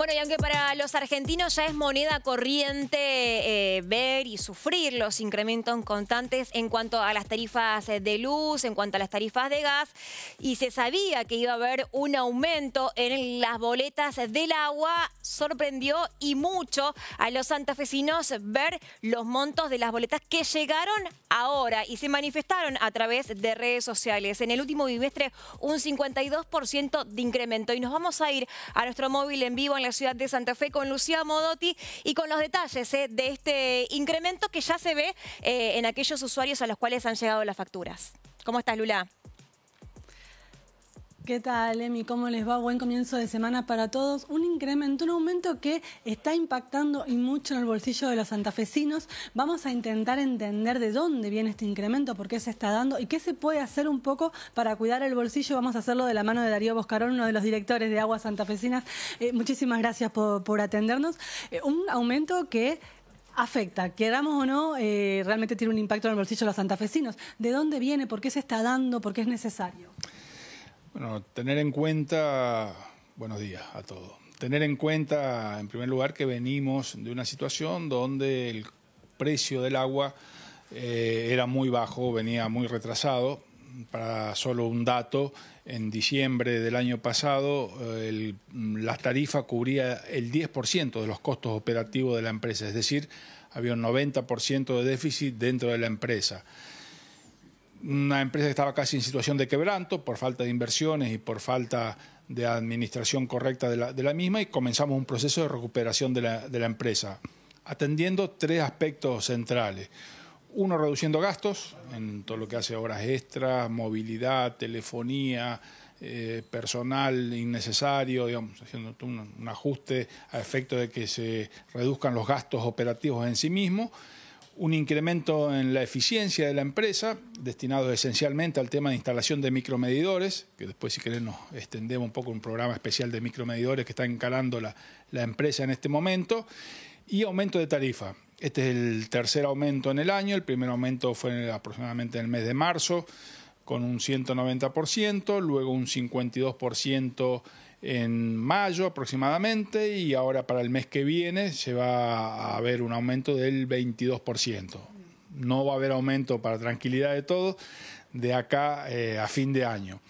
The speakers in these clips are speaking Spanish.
Bueno, y aunque para los argentinos ya es moneda corriente eh, ver y sufrir los incrementos constantes en cuanto a las tarifas eh, de luz, en cuanto a las tarifas de gas, y se sabía que iba a haber un aumento en las boletas del agua, sorprendió y mucho a los santafesinos ver los montos de las boletas que llegaron ahora y se manifestaron a través de redes sociales. En el último bimestre, un 52% de incremento. Y nos vamos a ir a nuestro móvil en vivo en la ciudad de Santa Fe con Lucía Modotti y con los detalles eh, de este incremento que ya se ve eh, en aquellos usuarios a los cuales han llegado las facturas. ¿Cómo estás, Lula? ¿Qué tal, Emi? ¿Cómo les va? Buen comienzo de semana para todos. Un incremento, un aumento que está impactando y mucho en el bolsillo de los santafesinos. Vamos a intentar entender de dónde viene este incremento, por qué se está dando y qué se puede hacer un poco para cuidar el bolsillo. Vamos a hacerlo de la mano de Darío Boscarón, uno de los directores de Aguas Santafesinas. Eh, muchísimas gracias por, atendernos. Eh, un aumento que afecta, queramos o no, eh, realmente tiene un impacto en el bolsillo de los santafesinos. ¿De dónde viene? ¿Por qué se está dando? ¿Por qué es necesario? Bueno, tener en cuenta, buenos días a todos, tener en cuenta en primer lugar que venimos de una situación donde el precio del agua eh, era muy bajo, venía muy retrasado. Para solo un dato, en diciembre del año pasado eh, el, la tarifa cubría el 10% de los costos operativos de la empresa, es decir, había un 90% de déficit dentro de la empresa una empresa que estaba casi en situación de quebranto por falta de inversiones y por falta de administración correcta de la, misma y comenzamos un proceso de recuperación de la, empresa, atendiendo tres aspectos centrales. Uno, reduciendo gastos en todo lo que hace horas extras, movilidad, telefonía, eh, personal innecesario, digamos, haciendo un, un ajuste a efecto de que se reduzcan los gastos operativos en sí mismos un incremento en la eficiencia de la empresa, destinado esencialmente al tema de instalación de micromedidores, que después si querés nos extendemos un poco un programa especial de micromedidores que está encarando la, la empresa en este momento, y aumento de tarifa. Este es el tercer aumento en el año, el primer aumento fue aproximadamente en el mes de marzo, con un 190%, luego un 52% en mayo aproximadamente y ahora para el mes que viene se va a haber un aumento del 22%. No va a haber aumento para tranquilidad de todos de acá eh, a fin de año.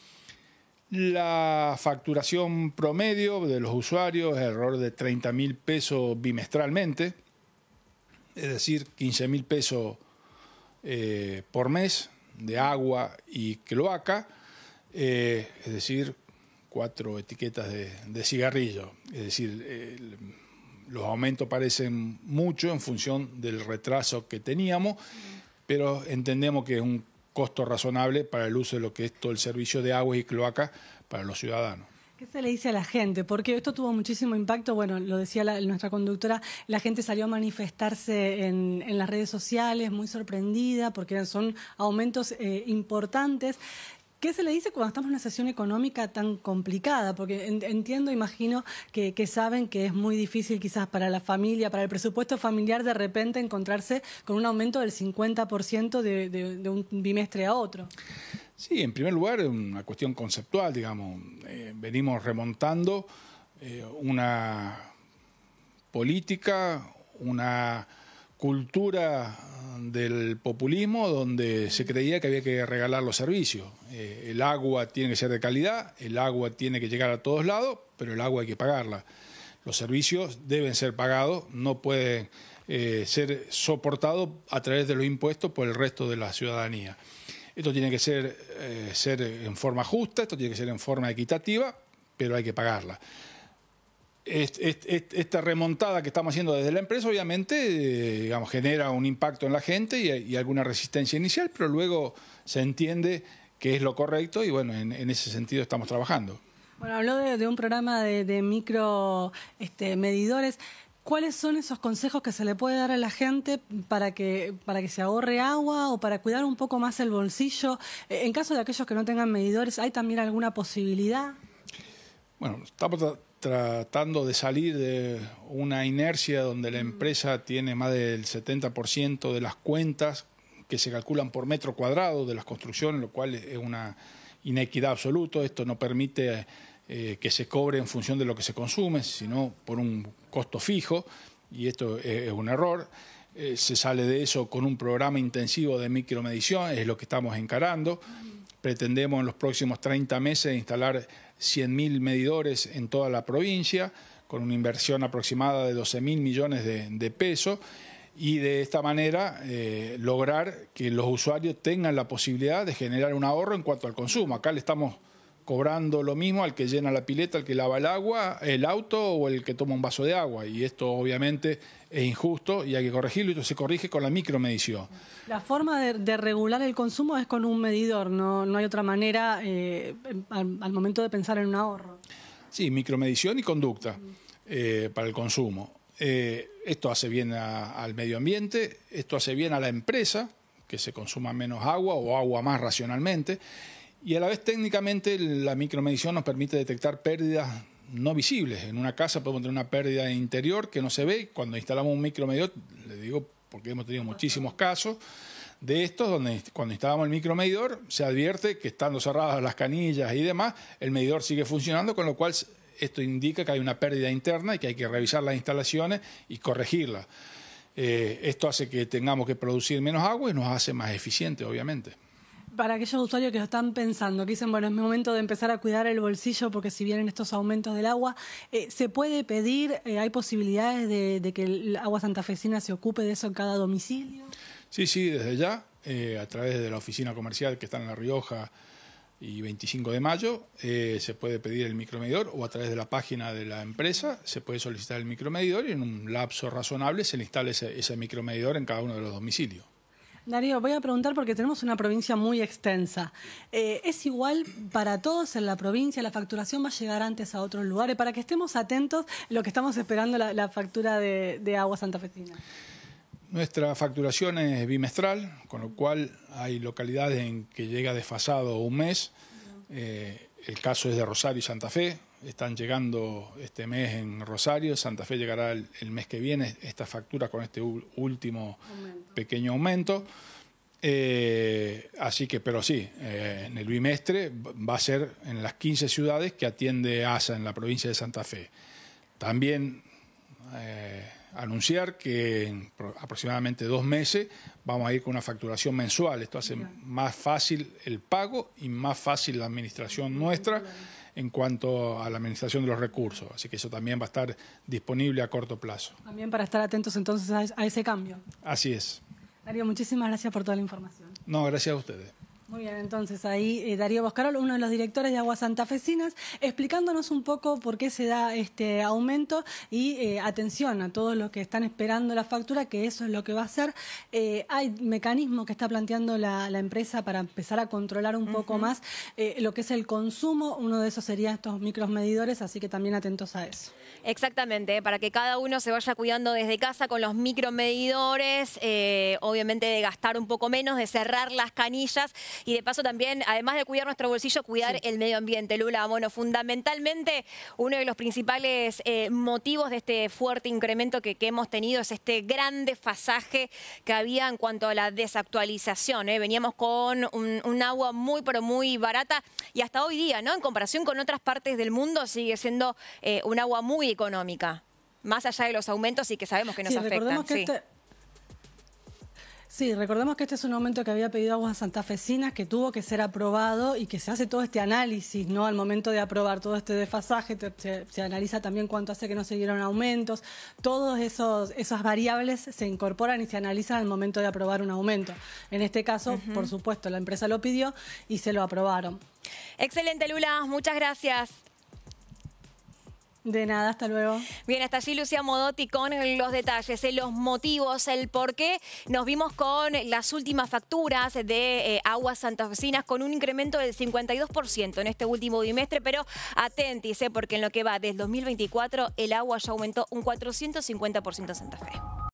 La facturación promedio de los usuarios es error de 30 mil pesos bimestralmente, es decir, 15 mil pesos eh, por mes de agua y cloaca, eh, es decir, cuatro etiquetas de, cigarrillo. Es decir, los aumentos parecen mucho en función del retraso que teníamos, pero entendemos que es un costo razonable para el uso de lo que es todo el servicio de agua y cloaca para los ciudadanos. ¿Qué se le dice a la gente? Porque esto tuvo muchísimo impacto, bueno, lo decía nuestra conductora, la gente salió a manifestarse en, las redes sociales muy sorprendida porque son aumentos eh, importantes. ¿Qué se le dice cuando estamos en una sesión económica tan complicada? Porque entiendo, imagino que, saben que es muy difícil quizás para la familia, para el presupuesto familiar, de repente encontrarse con un aumento del 50% de, de un bimestre a otro. Sí, en primer lugar, una cuestión conceptual, digamos. Eh, venimos remontando eh, una política, una cultura del populismo donde se creía que había que regalar los servicios. Eh, el agua tiene que ser de calidad, el agua tiene que llegar a todos lados, pero el agua hay que pagarla. Los servicios deben ser pagados, no pueden ser soportados a través de los impuestos por el resto de la ciudadanía. Esto tiene que ser, eh, ser en forma justa, esto tiene que ser en forma equitativa, pero hay que pagarla. esta remontada que estamos haciendo desde la empresa, obviamente, eh, digamos, genera un impacto en la gente y, alguna resistencia inicial, pero luego se entiende que es lo correcto y bueno, en, ese sentido estamos trabajando. Bueno, habló de, un programa de, micro este, medidores. ¿Cuáles son esos consejos que se le puede dar a la gente para que, para que se ahorre agua o para cuidar un poco más el bolsillo? Eh, en caso de aquellos que no tengan medidores, ¿hay también alguna posibilidad? Bueno, estamos tratando de salir de una inercia donde la mm. empresa tiene más del 70% de las cuentas que se calculan por metro cuadrado de las construcciones, lo cual es una inequidad absoluta. Esto no permite eh, que se cobre en función de lo que se consume, sino por un costo fijo, y esto e-, es un error. Eh, se sale de eso con un programa intensivo de micromedición, es lo que estamos encarando. Pretendemos en los próximos 30 meses instalar 100.000 medidores en toda la provincia, con una inversión aproximada de 12.000 millones de, pesos, y de esta manera eh, lograr que los usuarios tengan la posibilidad de generar un ahorro en cuanto al consumo. Acá le estamos cobrando lo mismo al que llena la pileta, al que lava el agua, el auto o el que toma un vaso de agua. Y esto obviamente es injusto y hay que corregirlo y esto se corrige con la micromedición. La forma de, regular el consumo es con un medidor, no, no hay otra manera eh, al, momento de pensar en un ahorro. Sí, micromedición y conducta eh, para el consumo. Eh, esto hace bien al medio ambiente, esto hace bien a la empresa, que se consuma menos agua o agua más racionalmente y a la vez técnicamente la micromedición nos permite detectar pérdidas no visibles. En una casa podemos tener una pérdida interior que no se ve. Cuando instalamos un micromedidor, le digo porque hemos tenido muchísimos casos de estos, donde cuando instalamos el micromedidor se advierte que estando cerradas las canillas y demás, el medidor sigue funcionando, con lo cual esto indica que hay una pérdida interna y que hay que revisar las instalaciones y corregirlas. Eh, esto hace que tengamos que producir menos agua y nos hace más eficientes, obviamente para aquellos usuarios que lo están pensando, que dicen, bueno, es mi momento de empezar a cuidar el bolsillo porque si vienen estos aumentos del agua, eh, ¿se puede pedir, eh, hay posibilidades de, que el agua santafesina se ocupe de eso en cada domicilio? Sí, sí, desde ya, eh, a través de la oficina comercial que está en La Rioja y 25 de mayo, se puede pedir el micromedidor o a través de la página de la empresa se puede solicitar el micromedidor y en un lapso razonable se le instale ese, ese micromedidor en cada uno de los domicilios. Darío, voy a preguntar porque tenemos una provincia muy extensa. Eh, ¿Es igual para todos en la provincia? ¿La facturación va a llegar antes a otros lugares? Para que estemos atentos lo que estamos esperando la, la factura de, agua santafesina. Nuestra facturación es bimestral, con lo cual hay localidades en que llega desfasado un mes. Eh, el caso es de Rosario y Santa Fe, están llegando este mes en Rosario, Santa Fe llegará el, mes que viene esta factura con este último pequeño aumento. Eh, así que, pero sí, eh, en el bimestre va a ser en las 15 ciudades que atiende ASA en la provincia de Santa Fe. También eh, anunciar que en aproximadamente dos meses vamos a ir con una facturación mensual. Esto hace más fácil el pago y más fácil la administración nuestra en cuanto a la administración de los recursos. Así que eso también va a estar disponible a corto plazo. También para estar atentos entonces a ese cambio. Así es. Darío, muchísimas gracias por toda la información. No, gracias a ustedes. Muy bien, entonces ahí eh, Darío Boscarol, uno de los directores de Aguas Santafesinas, explicándonos un poco por qué se da este aumento y eh, atención a todos los que están esperando la factura, que eso es lo que va a ser. Eh, hay mecanismos que está planteando la, empresa para empezar a controlar un poco más lo que es el consumo, uno de esos serían estos micromedidores, así que también atentos a eso. Exactamente, para que cada uno se vaya cuidando desde casa con los micromedidores, obviamente de gastar un poco menos, de cerrar las canillas y de paso también, además de cuidar nuestro bolsillo, cuidar el medio ambiente. Lula, bueno, fundamentalmente uno de los principales eh, motivos de este fuerte incremento que, hemos tenido es este grande pasaje que había en cuanto a la desactualización. ¿eh? Veníamos con un, agua muy, pero muy barata y hasta hoy día, ¿no? En comparación con otras partes del mundo sigue siendo eh, un agua muy económica, más allá de los aumentos y que sabemos que nos afectan. Sí, recordemos que este es un aumento que había pedido Aguas Santafesinas, que tuvo que ser aprobado y que se hace todo este análisis, ¿no? Al momento de aprobar todo este desfasaje, se, analiza también cuánto hace que no se dieron aumentos, todas esas variables se incorporan y se analizan al momento de aprobar un aumento. En este caso, por supuesto, la empresa lo pidió y se lo aprobaron. Excelente, Lula, muchas gracias. De nada, hasta luego. Bien, hasta allí Lucía Modotti con los detalles, eh, los motivos, el por qué. Nos vimos con las últimas facturas de eh, aguas santafesinas con un incremento del 52% en este último bimestre, pero atentis, eh, porque en lo que va desde 2024 el agua ya aumentó un 450% en Santa Fe.